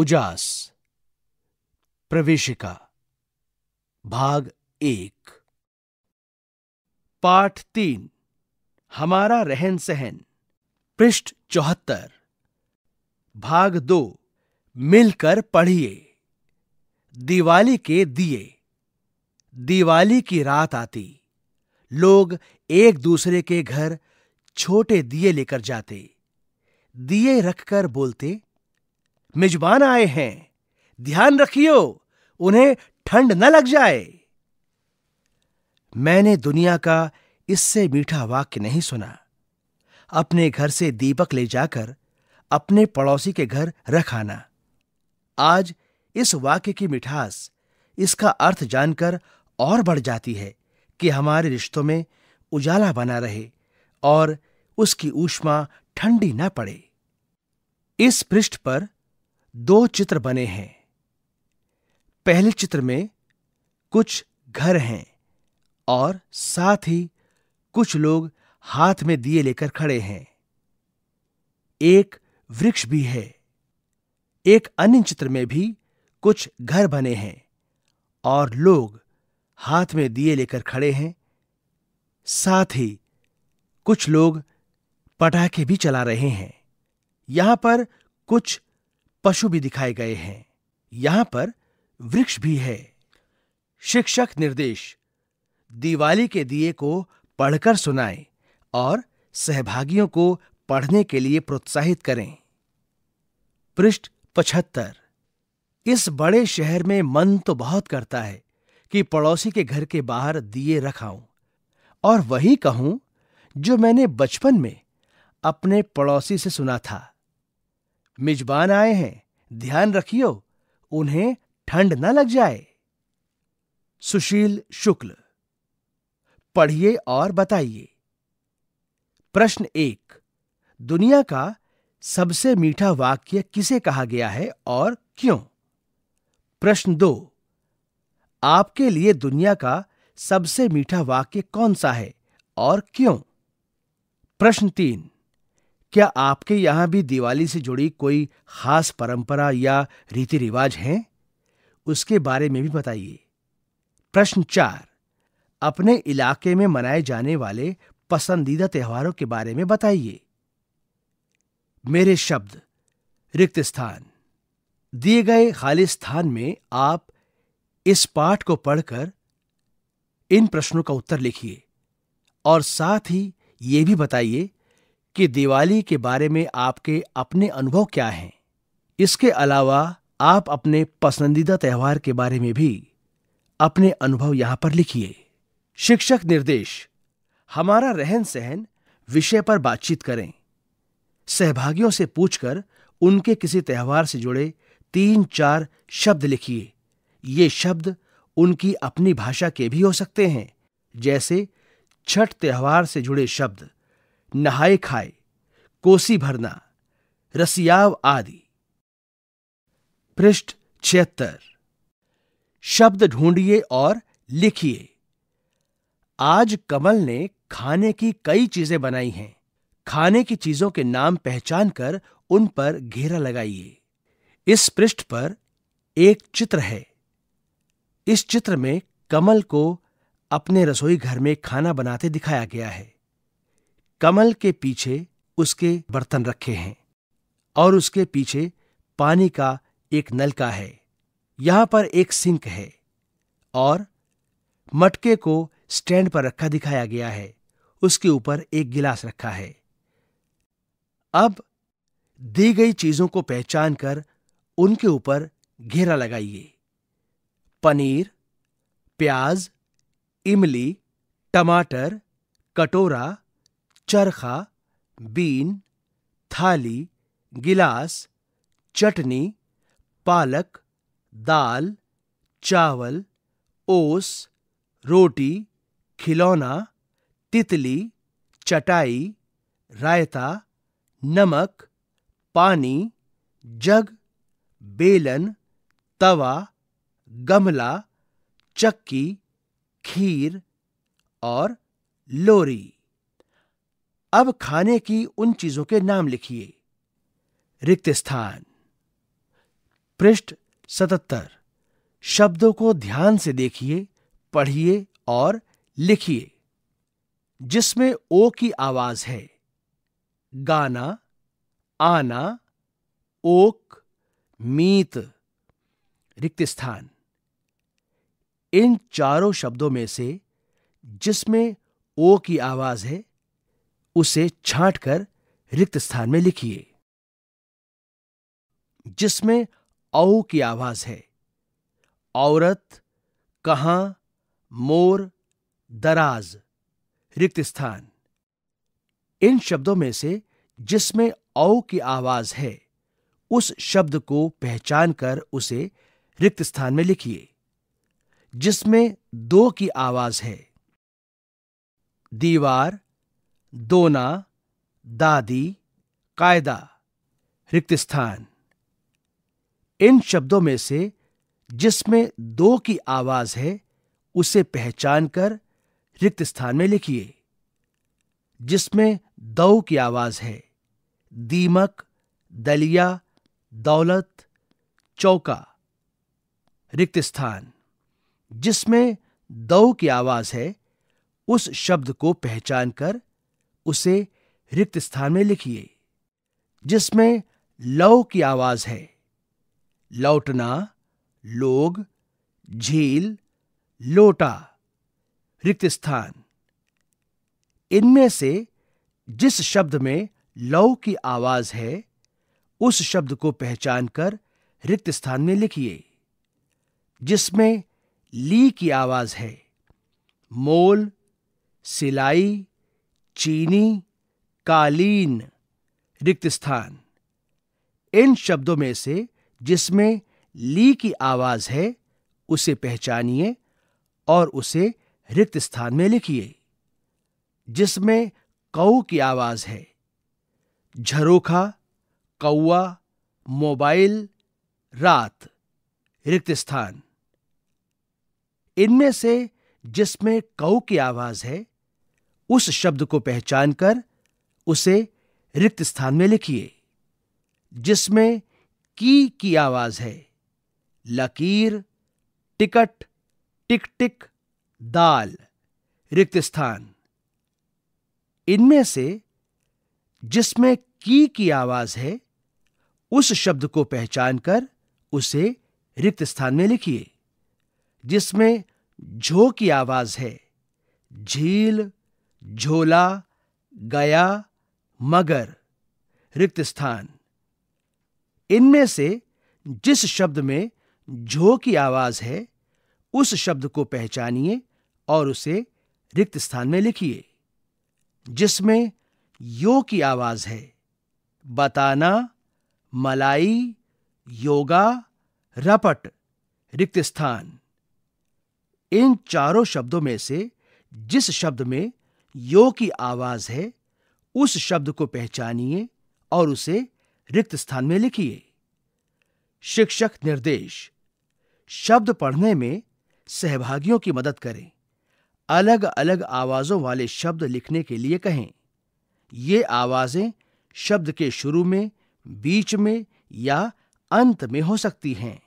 उजास प्रवेशिका भाग एक पाठ तीन हमारा रहन सहन पृष्ठ चौहत्तर भाग दो मिलकर पढ़िए दिवाली के दिए दिवाली की रात आती लोग एक दूसरे के घर छोटे दिए लेकर जाते दिए रखकर बोलते मेजबान आए हैं ध्यान रखियो उन्हें ठंड न लग जाए मैंने दुनिया का इससे मीठा वाक्य नहीं सुना अपने घर से दीपक ले जाकर अपने पड़ोसी के घर रख आना आज इस वाक्य की मिठास इसका अर्थ जानकर और बढ़ जाती है कि हमारे रिश्तों में उजाला बना रहे और उसकी ऊष्मा ठंडी न पड़े इस पृष्ठ पर दो चित्र बने हैं पहले चित्र में कुछ घर हैं और साथ ही कुछ लोग हाथ में दिए लेकर खड़े हैं एक वृक्ष भी है एक अन्य चित्र में भी कुछ घर बने हैं और लोग हाथ में दिए लेकर खड़े हैं साथ ही कुछ लोग पटाखे भी चला रहे हैं यहां पर कुछ पशु भी दिखाए गए हैं यहां पर वृक्ष भी है शिक्षक निर्देश दिवाली के दिए को पढ़कर सुनाएं और सहभागियों को पढ़ने के लिए प्रोत्साहित करें पृष्ठ पचहत्तर इस बड़े शहर में मन तो बहुत करता है कि पड़ोसी के घर के बाहर दिए रखाऊं और वही कहूं जो मैंने बचपन में अपने पड़ोसी से सुना था मिजबान आए हैं ध्यान रखियो उन्हें ठंड न लग जाए सुशील शुक्ल पढ़िए और बताइए प्रश्न एक दुनिया का सबसे मीठा वाक्य किसे कहा गया है और क्यों प्रश्न दो आपके लिए दुनिया का सबसे मीठा वाक्य कौन सा है और क्यों प्रश्न तीन क्या आपके यहाँ भी दिवाली से जुड़ी कोई खास परंपरा या रीति रिवाज हैं उसके बारे में भी बताइए प्रश्न चार अपने इलाके में मनाए जाने वाले पसंदीदा त्योहारों के बारे में बताइए मेरे शब्द रिक्त स्थान दिए गए खाली स्थान में आप इस पाठ को पढ़कर इन प्रश्नों का उत्तर लिखिए और साथ ही ये भी बताइए कि दिवाली के बारे में आपके अपने अनुभव क्या हैं इसके अलावा आप अपने पसंदीदा त्यौहार के बारे में भी अपने अनुभव यहां पर लिखिए शिक्षक निर्देश हमारा रहन सहन विषय पर बातचीत करें सहभागियों से पूछकर उनके किसी त्यौहार से जुड़े तीन चार शब्द लिखिए ये शब्द उनकी अपनी भाषा के भी हो सकते हैं जैसे छठ त्यौहार से जुड़े शब्द नहाए खाए कोसी भरना रसियाव आदि पृष्ठ छिहत्तर शब्द ढूंढिए और लिखिए आज कमल ने खाने की कई चीजें बनाई हैं खाने की चीजों के नाम पहचान कर उन पर घेरा लगाइए इस पृष्ठ पर एक चित्र है इस चित्र में कमल को अपने रसोई घर में खाना बनाते दिखाया गया है कमल के पीछे उसके बर्तन रखे हैं और उसके पीछे पानी का एक नलका है यहां पर एक सिंक है और मटके को स्टैंड पर रखा दिखाया गया है उसके ऊपर एक गिलास रखा है अब दी गई चीजों को पहचान कर उनके ऊपर घेरा लगाइए पनीर प्याज इमली टमाटर कटोरा चरखा बीन थाली गिलास चटनी पालक दाल चावल ओस रोटी खिलौना तितली चटाई रायता नमक पानी जग बेलन तवा गमला चक्की खीर और लोरी अब खाने की उन चीजों के नाम लिखिए रिक्त स्थान पृष्ठ सतहत्तर शब्दों को ध्यान से देखिए पढ़िए और लिखिए जिसमें ओ की आवाज है गाना आना ओक मीत रिक्त स्थान इन चारों शब्दों में से जिसमें ओ की आवाज है उसे छांटकर रिक्त स्थान में लिखिए जिसमें औ की आवाज है औरत कहा मोर दराज रिक्त स्थान इन शब्दों में से जिसमें औ की आवाज है उस शब्द को पहचान कर उसे रिक्त स्थान में लिखिए जिसमें दो की आवाज है दीवार दोना दादी कायदा रिक्त स्थान इन शब्दों में से जिसमें दो की आवाज है उसे पहचान कर रिक्त स्थान में लिखिए जिसमें दौ की आवाज है दीमक दलिया दौलत चौका रिक्त स्थान जिसमें दौ की आवाज है उस शब्द को पहचान कर उसे रिक्त स्थान में लिखिए जिसमें लव की आवाज है लौटना लोग झील लोटा रिक्त स्थान इनमें से जिस शब्द में लव की आवाज है उस शब्द को पहचान कर रिक्त स्थान में लिखिए जिसमें ली की आवाज है मोल सिलाई चीनी कालीन रिक्त स्थान इन शब्दों में से जिसमें ली की आवाज है उसे पहचानिए और उसे रिक्त स्थान में लिखिए जिसमें कऊ की आवाज है झरोखा कौआ मोबाइल रात रिक्त स्थान इनमें से जिसमें कऊ की आवाज है उस शब्द को पहचान कर उसे रिक्त स्थान में लिखिए जिसमें की की आवाज है लकीर टिकट टिक टिक दाल रिक्त स्थान इनमें से जिसमें की की आवाज है उस शब्द को पहचान कर उसे रिक्त स्थान में लिखिए जिसमें झो की आवाज है झील झोला गया मगर रिक्त स्थान इनमें से जिस शब्द में झो की आवाज है उस शब्द को पहचानिए और उसे रिक्त स्थान में लिखिए जिसमें यो की आवाज है बताना मलाई योगा रपट रिक्त स्थान इन चारों शब्दों में से जिस शब्द में यो की आवाज है उस शब्द को पहचानिए और उसे रिक्त स्थान में लिखिए शिक्षक निर्देश शब्द पढ़ने में सहभागियों की मदद करें अलग अलग आवाजों वाले शब्द लिखने के लिए कहें ये आवाजें शब्द के शुरू में बीच में या अंत में हो सकती हैं